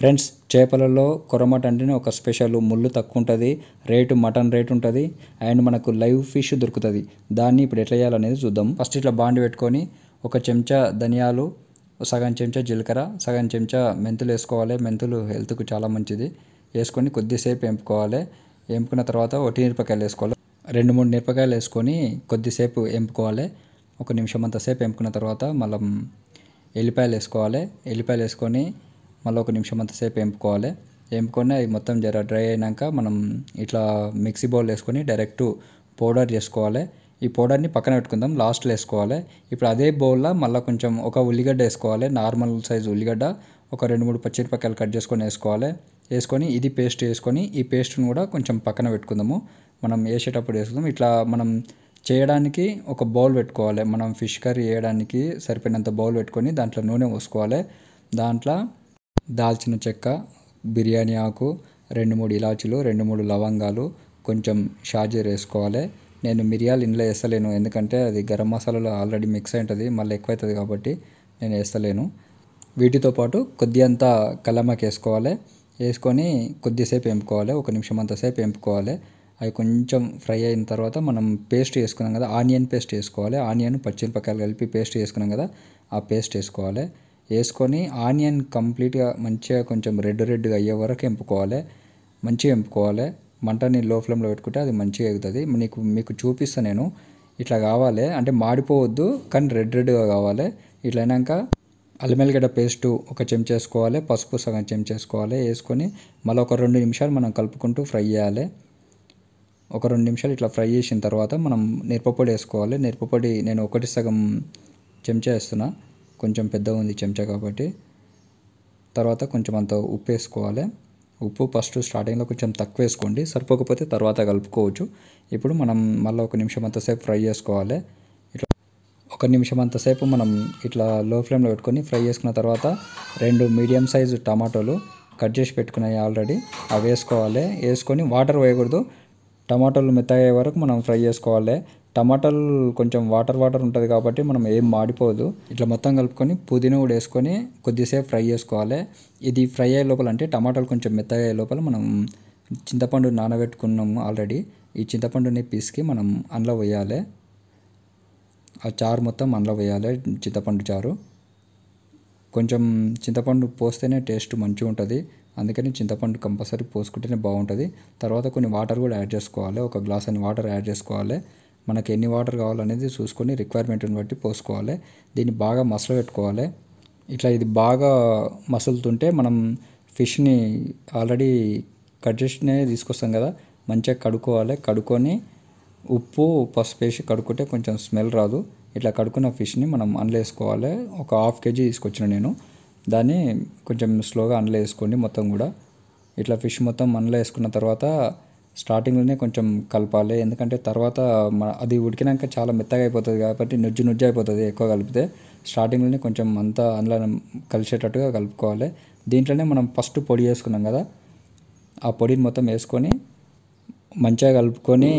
friends చేపలలో కొరమట అంటేనే ఒక స్పెషల్ ముళ్ళు తక్కువ ఉంటుంది రేటు మటన్ రేటు ఉంటుంది అండ్ మనకు లైవ్ ఫిష్ దొరుకుతుంది దాన్ని ఇప్పుడు ఎట్లా చేయాలనేది చూద్దాం ఫస్ట్ ఇట్లా బాండ్ పెట్టుకొని ఒక చెంచా ధనియాలు సగం చెంచా జీలకర్ర సగం చెంచా మెంతులు వేసుకోవాలి మెంతులు హెల్త్కు చాలా మంచిది వేసుకొని కొద్దిసేపు ఎంపుకోవాలి ఎంపుకున్న తర్వాత ఒకటి మిరపకాయలు వేసుకోవాలి రెండు మూడు మిరపకాయలు వేసుకొని కొద్దిసేపు ఎంపుకోవాలి ఒక నిమిషం అంతసేపు సేపు ఎంపుకున్న తర్వాత మళ్ళీ ఎల్లిపాయలు వేసుకోవాలి ఎల్లిపాయలు వేసుకొని మళ్ళీ ఒక నిమిషం అంతసేపు వేంపుకోవాలి వేంపుకొని అవి మొత్తం జర డ్రై అయినాక మనం ఇట్లా మిక్సీ బౌల్ వేసుకొని డైరెక్ట్ పౌడర్ చేసుకోవాలి ఈ పౌడర్ని పక్కన పెట్టుకుందాం లాస్ట్లో వేసుకోవాలి ఇప్పుడు అదే బౌల్లో మళ్ళీ కొంచెం ఒక ఉల్లిగడ్డ వేసుకోవాలి నార్మల్ సైజ్ ఉల్లిగడ్డ ఒక రెండు మూడు పచ్చిమిరపకాయలు కట్ చేసుకొని వేసుకోవాలి వేసుకొని ఇది పేస్ట్ వేసుకొని ఈ పేస్ట్ని కూడా కొంచెం పక్కన పెట్టుకుందాము మనం వేసేటప్పుడు వేసుకుందాం ఇట్లా మనం చేయడానికి ఒక బౌల్ పెట్టుకోవాలి మనం ఫిష్ కర్రీ వేయడానికి సరిపోయినంత బౌల్ పెట్టుకొని దాంట్లో నూనె పోసుకోవాలి దాంట్లో దాల్చిన చెక్క బిర్యానీ ఆకు రెండు మూడు ఇలాచీలు రెండు మూడు లవంగాలు కొంచెం షాజీర వేసుకోవాలి నేను మిరియాలు ఇందులో వేస్తలేను ఎందుకంటే అది గరం మసాలాలో ఆల్రెడీ మిక్స్ అయి ఉంటుంది మళ్ళీ ఎక్కువ అవుతుంది కాబట్టి నేను వేస్తలేను వీటితో పాటు కొద్ది అంతా కల్లమ్మకి వేసుకోవాలి వేసుకొని కొద్దిసేపు ఎంపుకోవాలి ఒక నిమిషం అంతసేపు వేంపుకోవాలి అవి కొంచెం ఫ్రై అయిన తర్వాత మనం పేస్ట్ వేసుకున్నాం కదా ఆనియన్ పేస్ట్ వేసుకోవాలి ఆనియన్ పచ్చిమిరపకాయలు కలిపి పేస్ట్ వేసుకున్నాం కదా ఆ పేస్ట్ వేసుకోవాలి వేసుకొని ఆనియన్ కంప్లీట్గా మంచిగా కొంచెం రెడ్ రెడ్గా అయ్యే వరకు ఎంపుకోవాలి మంచిగా ఎంపుకోవాలి మంటని లో ఫ్లేమ్లో పెట్టుకుంటే అది మంచిగా ఎగుతుంది నీకు మీకు చూపిస్తాను నేను ఇట్లా కావాలి అంటే మాడిపోవద్దు కానీ రెడ్ రెడ్గా కావాలి ఇట్లా అయినాక అల్లమెల్లిగడ్డ పేస్ట్ ఒక వేసుకోవాలి పసుపు సగం వేసుకోవాలి వేసుకొని మళ్ళీ ఒక రెండు నిమిషాలు మనం కలుపుకుంటూ ఫ్రై చేయాలి ఒక రెండు నిమిషాలు ఇట్లా ఫ్రై చేసిన తర్వాత మనం మిరపపొడి వేసుకోవాలి మిరపపొడి నేను ఒకటి సగం చెంచా వేస్తున్నా కొంచెం పెద్దగా ఉంది చెంచా కాబట్టి తర్వాత కొంచెం అంత ఉప్పు వేసుకోవాలి ఉప్పు ఫస్ట్ స్టార్టింగ్లో కొంచెం తక్కువ వేసుకోండి సరిపోకపోతే తర్వాత కలుపుకోవచ్చు ఇప్పుడు మనం మళ్ళీ ఒక నిమిషం అంతసేపు ఫ్రై చేసుకోవాలి ఇట్లా ఒక నిమిషం అంతసేపు మనం ఇట్లా లో ఫ్లేమ్లో పెట్టుకొని ఫ్రై చేసుకున్న తర్వాత రెండు మీడియం సైజు టమాటోలు కట్ చేసి పెట్టుకున్నాయి ఆల్రెడీ అవి వేసుకోవాలి వేసుకొని వాటర్ వేయకూడదు టమాటోలు మెత్తగా అయ్యే వరకు మనం ఫ్రై చేసుకోవాలి టమాటాలు కొంచెం వాటర్ వాటర్ ఉంటుంది కాబట్టి మనం ఏం మాడిపోదు ఇట్లా మొత్తం కలుపుకొని పుదీనా కూడా వేసుకొని కొద్దిసేపు ఫ్రై చేసుకోవాలి ఇది ఫ్రై అయ్యే లోపల అంటే టమాటాలు కొంచెం మెత్తగా అయ్యే లోపల మనం చింతపండు నానబెట్టుకున్నాము ఆల్రెడీ ఈ చింతపండుని పిసికి మనం అందులో వేయాలి ఆ చారు మొత్తం అందులో వేయాలి చింతపండు చారు కొంచెం చింతపండు పోస్తేనే టేస్ట్ మంచిగా ఉంటుంది అందుకని చింతపండు కంపల్సరీ పోసుకుంటేనే బాగుంటుంది తర్వాత కొన్ని వాటర్ కూడా యాడ్ చేసుకోవాలి ఒక గ్లాస్ అని వాటర్ యాడ్ చేసుకోవాలి మనకు ఎన్ని వాటర్ కావాలనేది చూసుకొని రిక్వైర్మెంట్ని బట్టి పోసుకోవాలి దీన్ని బాగా మసలు పెట్టుకోవాలి ఇట్లా ఇది బాగా మసులుతుంటే మనం ఫిష్ని ఆల్రెడీ కట్ చేసినే తీసుకొస్తాం కదా మంచిగా కడుక్కోవాలి కడుక్కొని ఉప్పు పసుపు వేసి కడుక్కుంటే కొంచెం స్మెల్ రాదు ఇట్లా కడుక్కున్న ఫిష్ని మనం అందులో వేసుకోవాలి ఒక హాఫ్ కేజీ తీసుకొచ్చిన నేను దాన్ని కొంచెం స్లోగా అందులో వేసుకోండి మొత్తం కూడా ఇట్లా ఫిష్ మొత్తం అందులో వేసుకున్న తర్వాత స్టార్టింగ్లోనే కొంచెం కలపాలి ఎందుకంటే తర్వాత అది ఉడికినాక చాలా మెత్తగా అయిపోతుంది కాబట్టి నుజ్జు నుజ్జు అయిపోతుంది ఎక్కువ కలిపితే స్టార్టింగ్లోనే కొంచెం అంతా అందులో కలిసేటట్టుగా కలుపుకోవాలి దీంట్లోనే మనం ఫస్ట్ పొడి వేసుకున్నాం కదా ఆ పొడిని మొత్తం వేసుకొని మంచిగా కలుపుకొని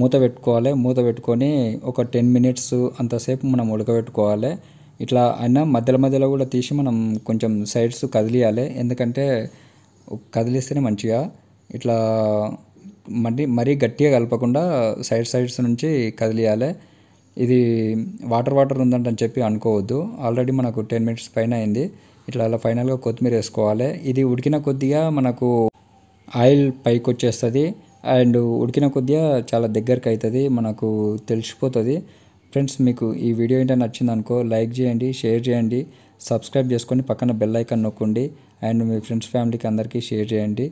మూత పెట్టుకోవాలి మూత పెట్టుకొని ఒక టెన్ మినిట్స్ అంతసేపు మనం ఉడకబెట్టుకోవాలి ఇట్లా అయినా మధ్యలో మధ్యలో కూడా తీసి మనం కొంచెం సైడ్స్ కదిలియాలి ఎందుకంటే కదిలిస్తేనే మంచిగా ఇట్లా మరి మరీ గట్టిగా కలపకుండా సైడ్ సైడ్స్ నుంచి కదిలియాలి ఇది వాటర్ వాటర్ ఉందంటని చెప్పి అనుకోవద్దు ఆల్రెడీ మనకు టెన్ మినిట్స్ పైన అయింది ఇట్లా అలా ఫైనల్గా కొత్తిమీర వేసుకోవాలి ఇది ఉడికిన కొద్దిగా మనకు ఆయిల్ పైకి వచ్చేస్తుంది అండ్ ఉడికిన కొద్దిగా చాలా దగ్గరకు అవుతుంది మనకు తెలిసిపోతుంది ఫ్రెండ్స్ మీకు ఈ వీడియో ఏంటంటే నచ్చింది అనుకో లైక్ చేయండి షేర్ చేయండి సబ్స్క్రైబ్ చేసుకొని పక్కన బెల్ ఐకాన్ నొక్కండి అండ్ మీ ఫ్రెండ్స్ ఫ్యామిలీకి అందరికీ షేర్ చేయండి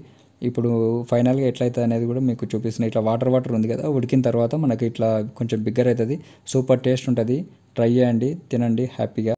ఇప్పుడు ఫైనల్గా ఎట్లయితే అనేది కూడా మీకు చూపిస్తున్నా ఇట్లా వాటర్ వాటర్ ఉంది కదా ఉడికిన తర్వాత మనకి ఇట్లా కొంచెం బిగ్గర్ అవుతుంది సూపర్ టేస్ట్ ఉంటుంది ట్రై చేయండి తినండి హ్యాపీగా